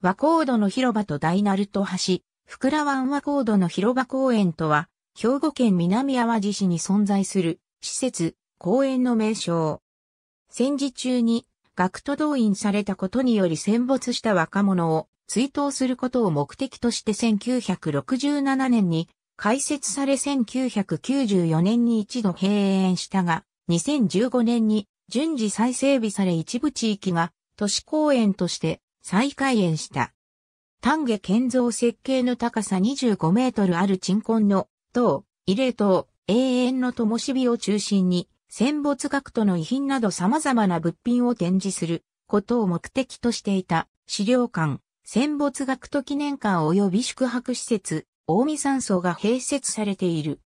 和光土の広場と大鳴門橋、福良湾和光土の広場公園とは、兵庫県南淡路市に存在する施設、公園の名称。戦時中に学徒動員されたことにより戦没した若者を追悼することを目的として1967年に開設され1994年に一度閉園したが、2015年に順次再整備され一部地域が都市公園として再開園した。丹下建造設計の高さ25メートルある鎮魂の塔、慰霊塔、永遠の灯火を中心に、戦没学徒の遺品など様々な物品を展示することを目的としていた資料館、戦没学徒記念館及び宿泊施設、大見山荘が併設されている。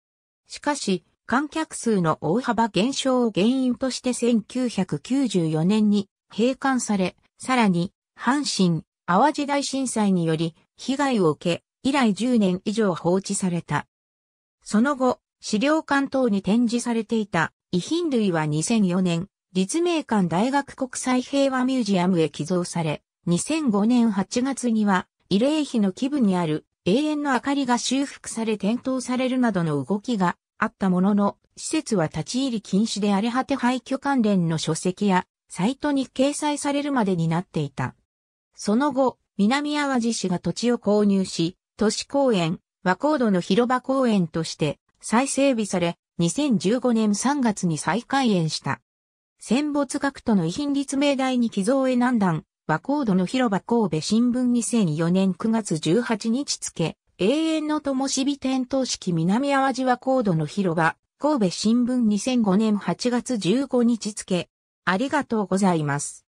しかし、観客数の大幅減少を原因として1994年に閉館され、さらに阪神、淡路大震災により被害を受け、以来10年以上放置された。その後、資料館等に展示されていた遺品類は2004年、立命館大学国際平和ミュージアムへ寄贈され、2005年8月には、慰霊碑の基部にある永遠の明かりが修復され点灯されるなどの動きがあったものの、施設は立ち入り禁止で荒れ果て廃墟関連の書籍やサイトに掲載されるまでになっていた。その後、南淡路市が土地を購入し、都市公園、和光土の広場公園として再整備され、2015年3月に再開園した。戦没学徒の遺品立命台に寄贈へ難談、和光土の広場神戸新聞2004年9月18日付、永遠の灯火点灯式南淡路和光土の広場、神戸新聞2005年8月15日付。ありがとうございます。